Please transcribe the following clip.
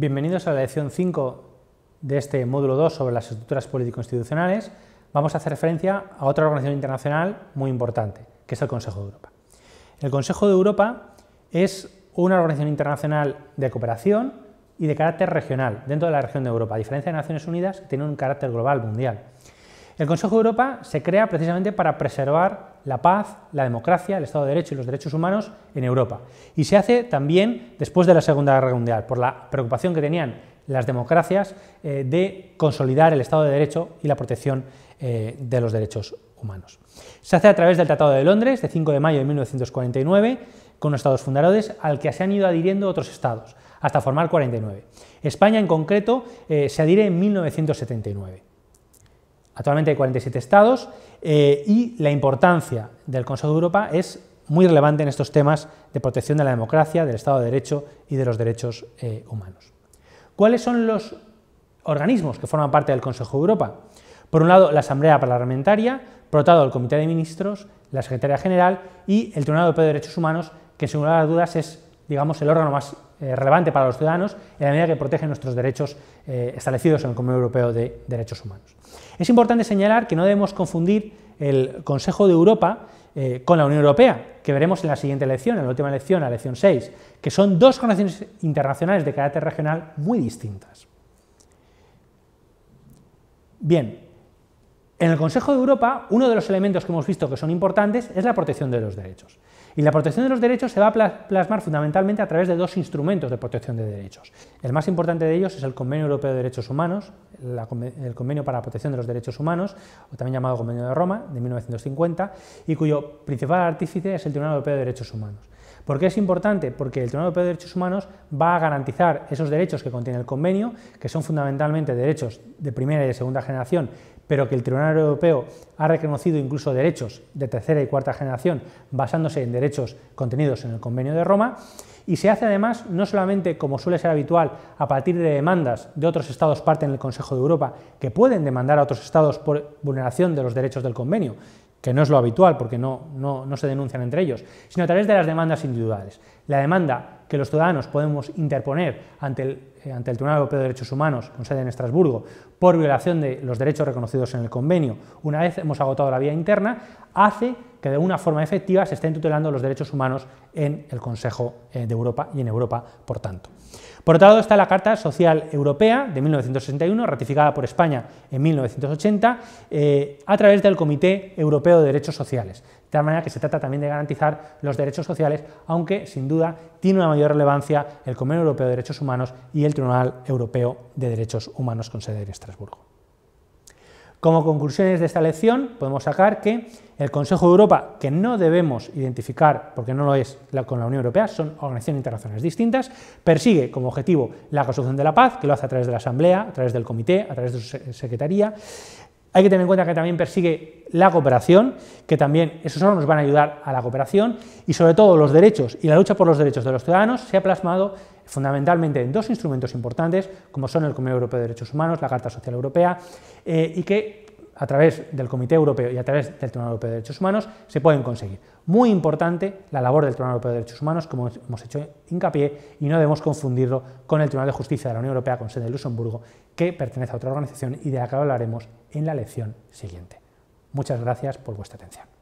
Bienvenidos a la lección 5 de este módulo 2 sobre las estructuras político-institucionales. Vamos a hacer referencia a otra organización internacional muy importante, que es el Consejo de Europa. El Consejo de Europa es una organización internacional de cooperación y de carácter regional dentro de la región de Europa. A diferencia de Naciones Unidas, que tiene un carácter global, mundial. El Consejo de Europa se crea precisamente para preservar la paz, la democracia, el Estado de Derecho y los derechos humanos en Europa. Y se hace también después de la Segunda Guerra Mundial, por la preocupación que tenían las democracias eh, de consolidar el Estado de Derecho y la protección eh, de los derechos humanos. Se hace a través del Tratado de Londres, de 5 de mayo de 1949, con los estados fundadores, al que se han ido adhiriendo otros estados, hasta formar 49. España, en concreto, eh, se adhirió en 1979. Actualmente hay 47 estados eh, y la importancia del Consejo de Europa es muy relevante en estos temas de protección de la democracia, del Estado de Derecho y de los derechos eh, humanos. ¿Cuáles son los organismos que forman parte del Consejo de Europa? Por un lado, la Asamblea Parlamentaria, por otro lado, el Comité de Ministros, la Secretaría General y el Tribunal Europeo de Derechos Humanos, que sin lugar a dudas es, digamos, el órgano más eh, relevante para los ciudadanos en la medida que protege nuestros derechos eh, establecidos en el Comité Europeo de Derechos Humanos. Es importante señalar que no debemos confundir el Consejo de Europa eh, con la Unión Europea, que veremos en la siguiente elección, en la última elección, la elección 6, que son dos conexiones internacionales de carácter regional muy distintas. Bien, en el Consejo de Europa, uno de los elementos que hemos visto que son importantes es la protección de los derechos. Y la protección de los derechos se va a plasmar fundamentalmente a través de dos instrumentos de protección de derechos. El más importante de ellos es el Convenio Europeo de Derechos Humanos, el Convenio para la Protección de los Derechos Humanos, o también llamado Convenio de Roma, de 1950, y cuyo principal artífice es el Tribunal Europeo de Derechos Humanos. ¿Por qué es importante? Porque el Tribunal Europeo de Derechos Humanos va a garantizar esos derechos que contiene el convenio, que son fundamentalmente derechos de primera y de segunda generación, pero que el Tribunal Europeo ha reconocido incluso derechos de tercera y cuarta generación basándose en derechos contenidos en el Convenio de Roma, y se hace además no solamente, como suele ser habitual, a partir de demandas de otros Estados parte en el Consejo de Europa, que pueden demandar a otros Estados por vulneración de los derechos del Convenio, que no es lo habitual porque no, no, se denuncian entre ellos, sino a través de las demandas individuales. La demanda que los ciudadanos podemos interponer ante el, eh, ante el Tribunal Europeo de Derechos Humanos, con sede en Estrasburgo, por violación de los derechos reconocidos en el convenio, una vez hemos agotado la vía interna, hace que de una forma efectiva se estén tutelando los derechos humanos en el Consejo eh, de Europa y en Europa, por tanto. Por otro lado está la Carta Social Europea de 1961, ratificada por España en 1980, eh, a través del Comité Europeo de Derechos Sociales. De tal manera que se trata también de garantizar los derechos sociales, aunque sin duda tiene una mayor relevancia el Convenio Europeo de Derechos Humanos y el Tribunal Europeo de Derechos Humanos con sede en Estrasburgo. Como conclusiones de esta lección podemos sacar que el Consejo de Europa, que no debemos identificar porque no lo es con la Unión Europea, son organizaciones internacionales distintas, persigue como objetivo la construcción de la paz, que lo hace a través de la Asamblea, a través del Comité, a través de su Secretaría, hay que tener en cuenta que también persigue la cooperación, que también esos órganos van a ayudar a la cooperación y sobre todo los derechos y la lucha por los derechos de los ciudadanos se ha plasmado fundamentalmente en dos instrumentos importantes como son el Comité Europeo de Derechos Humanos, la Carta Social Europea eh, y que a través del Comité Europeo y a través del Tribunal Europeo de Derechos Humanos se pueden conseguir. Muy importante la labor del Tribunal Europeo de Derechos Humanos, como hemos hecho hincapié, y no debemos confundirlo con el Tribunal de Justicia de la Unión Europea con sede en Luxemburgo, que pertenece a otra organización y de la que hablaremos en la lección siguiente. Muchas gracias por vuestra atención.